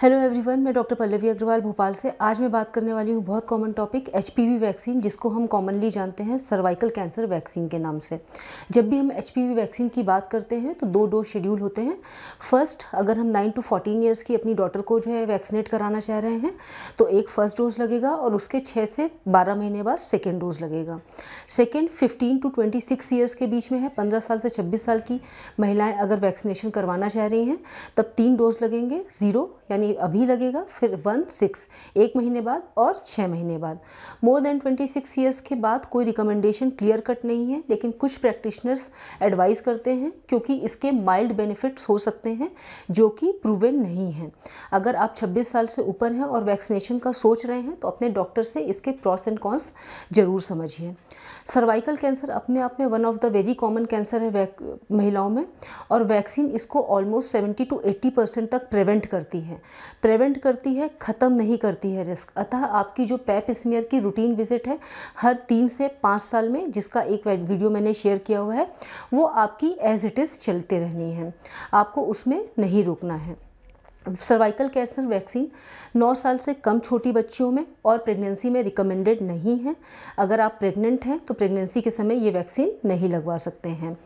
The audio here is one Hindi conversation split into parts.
हेलो एवरीवन मैं डॉक्टर पल्लवी अग्रवाल भोपाल से आज मैं बात करने वाली हूँ बहुत कॉमन टॉपिक एच वैक्सीन जिसको हम कॉमनली जानते हैं सर्वाइकल कैंसर वैक्सीन के नाम से जब भी हम एच वैक्सीन की बात करते हैं तो दो डोज शेड्यूल होते हैं फर्स्ट अगर हम नाइन टू फोर्टीन ईयर्स की अपनी डॉटर को जो है वैक्सीनेट कराना चाह रहे हैं तो एक फ़र्स्ट डोज लगेगा और उसके छः से बारह महीने बाद सेकेंड डोज लगेगा second fifteen to twenty six years के बीच में है पंद्रह साल से छब्बीस साल की महिलाएँ अगर वैक्सीनेशन करवाना चाह रही हैं तब तीन डोज लगेंगे ज़ीरो यानी यानी अभी लगेगा फिर वन सिक्स एक महीने बाद और छः महीने बाद more than twenty six years के बाद कोई रिकमेंडेशन क्लियर कट नहीं है लेकिन कुछ प्रैक्टिशनर्स एडवाइस करते हैं क्योंकि इसके माइल्ड बेनिफिट्स हो सकते हैं जो कि प्रूवन नहीं है अगर आप छब्बीस साल से ऊपर हैं और वैक्सीनेशन का सोच रहे हैं तो अपने डॉक्टर से इसके प्रॉस एंड कॉन्स ज़रूर समझिए सर्वाइकल कैंसर अपने आप में one of the very common cancer है महिलाओं में और वैक्सीन इसको almost seventy to eighty percent तक प्रिवेंट करती है प्रिवेंट करती है ख़त्म नहीं करती है रिस्क अतः आपकी जो पैप स्मियर की रूटीन विजिट है हर तीन से पाँच साल में जिसका एक वीडियो मैंने शेयर किया हुआ है वो आपकी एज इट इज़ चलते रहनी है आपको उसमें नहीं रुकना है सर्वाइकल कैंसर वैक्सीन 9 साल से कम छोटी बच्चियों में और प्रेगनेंसी में रिकमेंडेड नहीं है अगर आप प्रेग्नेंट हैं तो प्रेगनेंसी के समय ये वैक्सीन नहीं लगवा सकते हैं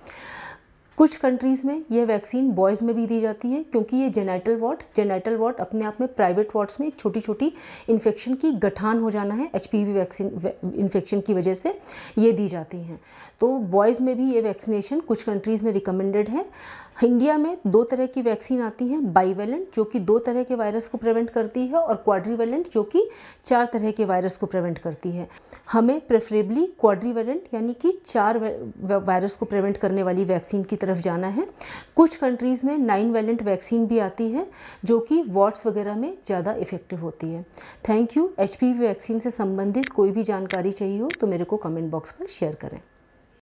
कुछ कंट्रीज़ में यह वैक्सीन बॉयज़ में भी दी जाती है क्योंकि ये जेनाइटल वार्ड जेनाइटल वार्ड अपने आप में प्राइवेट वार्ड्स में एक छोटी छोटी इन्फेक्शन की गठान हो जाना है एच वैक्सीन इन्फेक्शन की वजह से ये दी जाती हैं तो बॉयज़ में भी ये वैक्सीनेशन कुछ कंट्रीज़ में रिकमेंडेड है इंडिया में दो तरह की वैक्सीन आती है बाईवेलेंट जो कि दो तरह के वायरस को प्रिवेंट करती है और क्वाड्रीवेलेंट जो कि चार तरह के वायरस को प्रिवेंट करती है हमें प्रेफरेबली क्वाड्रीवेलेंट यानी कि चार वायरस को प्रिवेंट करने वाली वैक्सीन की तरह तरफ जाना है कुछ कंट्रीज़ में नाइन वैलेंट वैक्सीन भी आती है जो कि वार्ड्स वगैरह में ज़्यादा इफ़ेक्टिव होती है थैंक यू एच वैक्सीन से संबंधित कोई भी जानकारी चाहिए हो तो मेरे को कमेंट बॉक्स पर शेयर करें